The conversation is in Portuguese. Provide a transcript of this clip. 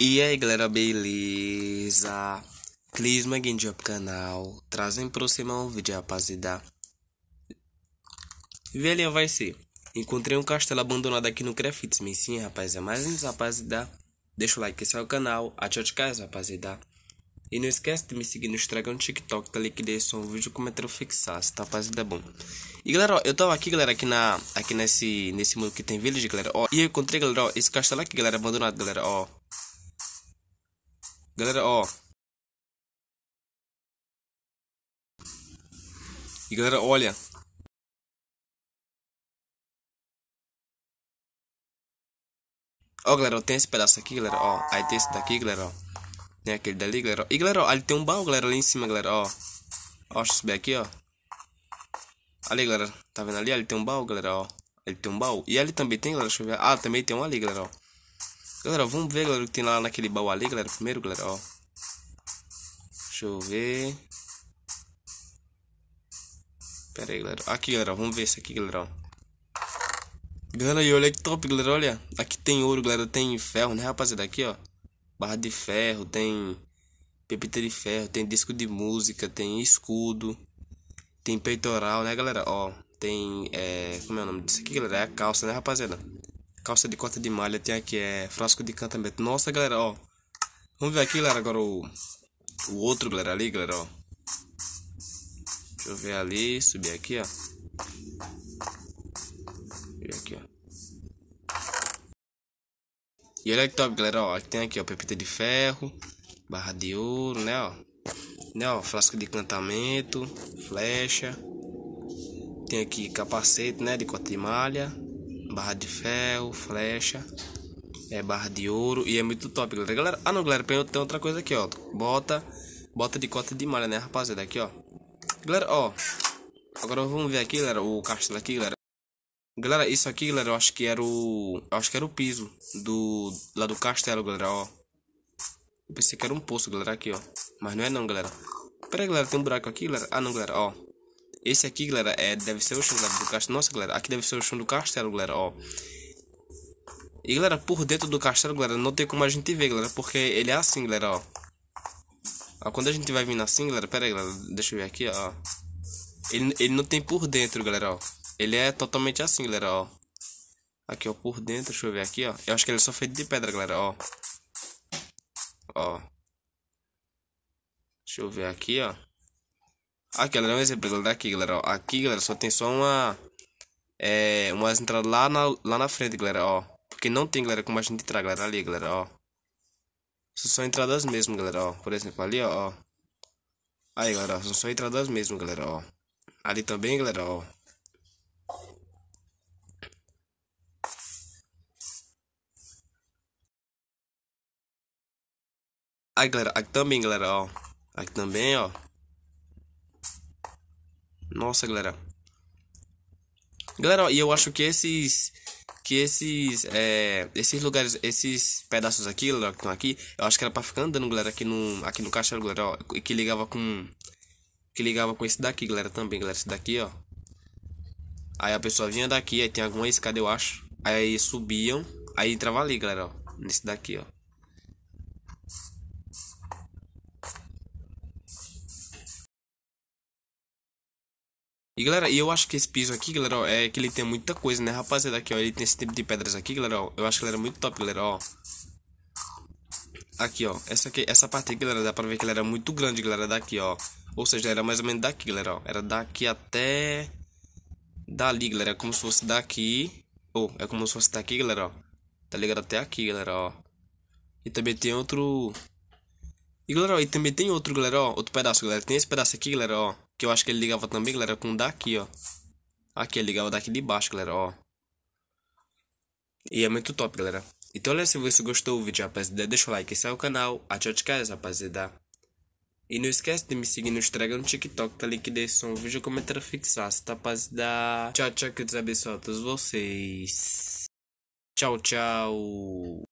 E aí galera, beleza? Clis Maguindio canal, trazem pro cima um vídeo rapazida Velhinha vai ser Encontrei um castelo abandonado aqui no Crafts, me sim rapaziada. é mais isso Deixa o like, esse é o canal, tchau de casa rapazida E não esquece de me seguir no Instagram, TikTok, tá que desse é um vídeo comentário fixado, tá rapazida bom E galera, ó, eu tava aqui galera, aqui na, aqui nesse, nesse mundo que tem village galera, ó E eu encontrei galera, ó, esse castelo aqui galera, abandonado galera, ó Galera, ó. E galera, olha. Ó, galera, ó, tem esse pedaço aqui, galera, ó. Aí tem esse daqui, galera, ó. Tem aquele dali, galera. Ó. E galera, ó, ali tem um baú, galera, ali em cima, galera, ó. Ó, deixa eu subir aqui, ó. Ali, galera. Tá vendo ali? Ali tem um baú, galera, ó. Ali tem um baú. E ali também tem, galera, deixa eu ver. Ah, também tem um ali, galera, ó. Galera, vamos ver galera, o que tem lá naquele baú ali, galera. Primeiro, galera, ó. Deixa eu ver. Pera aí, galera. Aqui, galera, vamos ver esse aqui, galera, ó. Galera, e olha que top, galera, olha. Aqui tem ouro, galera, tem ferro, né, rapaziada? Aqui, ó. Barra de ferro, tem pepita de ferro, tem disco de música, tem escudo, tem peitoral, né, galera? Ó, tem, é... Como é o nome disso aqui, galera? É a calça, né, rapaziada? calça de cota de malha, tem aqui é frasco de encantamento. Nossa, galera, ó. Vamos ver aqui, galera, agora o, o outro, galera, ali, galera, ó. Deixa eu ver ali, subir aqui, ó. E aqui, ó. E olha que top, galera, ó. Aqui tem aqui, ó, pepita de ferro, barra de ouro, né, ó. Né, ó, frasco de encantamento, flecha. Tem aqui capacete, né, de cota de malha barra de ferro, flecha, é barra de ouro e é muito top, galera. galera ah, não, galera, tem outra coisa aqui, ó. Bota, bota de cota de malha, né, rapaziada? Aqui, ó. Galera, ó. Agora vamos ver aqui, galera, o castelo aqui, galera. Galera, isso aqui, galera, eu acho que era o... Eu acho que era o piso do... Lá do castelo, galera, ó. Eu pensei que era um poço, galera, aqui, ó. Mas não é não, galera. Pera aí, galera, tem um buraco aqui, galera. Ah, não, galera, ó. Esse aqui, galera, é, deve ser o chão galera, do castelo. Nossa, galera, aqui deve ser o chão do castelo, galera, ó. E, galera, por dentro do castelo, galera, não tem como a gente ver, galera, porque ele é assim, galera, ó. ó quando a gente vai vindo assim, galera, pera aí, galera, deixa eu ver aqui, ó. Ele, ele não tem por dentro, galera, ó. Ele é totalmente assim, galera, ó. Aqui, ó, por dentro, deixa eu ver aqui, ó. Eu acho que ele é só feito de pedra, galera, ó. Ó. Deixa eu ver aqui, ó. Aqui, ah, galera, é um exemplo, daqui, galera, ó. Aqui, galera, só tem só uma... É... Umas entradas lá na, lá na frente, galera, ó. Porque não tem, galera, como a gente entrar, galera, ali, galera, ó. São só entradas mesmo, galera, ó. Por exemplo, ali, ó. Aí, galera, só São só entradas mesmo, galera, ó. Ali também, galera, ó. Aí, galera, aqui também, galera, ó. Aqui também, ó. Nossa, galera. Galera, ó, e eu acho que esses que esses é, esses lugares, esses pedaços aqui, que estão aqui, eu acho que era para ficar andando, galera, aqui no aqui no castelo, galera, ó, que ligava com que ligava com esse daqui, galera, também, galera, esse daqui, ó. Aí a pessoa vinha daqui, aí tem alguma escada, eu acho. Aí subiam, aí entrava ali, galera, ó, nesse daqui, ó. E galera, eu acho que esse piso aqui, galera, ó, é que ele tem muita coisa, né, rapaziada? Aqui, ó, ele tem esse tipo de pedras aqui, galera, ó. Eu acho que ele era muito top, galera, ó. Aqui, ó. Essa, aqui, essa parte aqui, galera, dá pra ver que ele era muito grande, galera, daqui, ó. Ou seja, era mais ou menos daqui, galera, ó. Era daqui até... Dali, galera, é como se fosse daqui. Ou, oh, é como se fosse daqui, galera, ó. Tá ligado? Até aqui, galera, ó. E também tem outro... E, galera, ó, e também tem outro, galera, ó. Outro pedaço, galera. Tem esse pedaço aqui, galera, ó que eu acho que ele ligava também, galera, com daqui, ó. Aqui, ele ligava daqui de baixo, galera, ó. E é muito top, galera. Então, olha, se você gostou do vídeo, rapaziada, deixa o like, esse é o canal. Até de casa, rapaziada. E não esquece de me seguir no Instagram, no TikTok, tá link deixa um vídeo comentário fixado, tá, rapaziada? Tchau, tchau, que Deus abençoe a todos vocês. Tchau, tchau.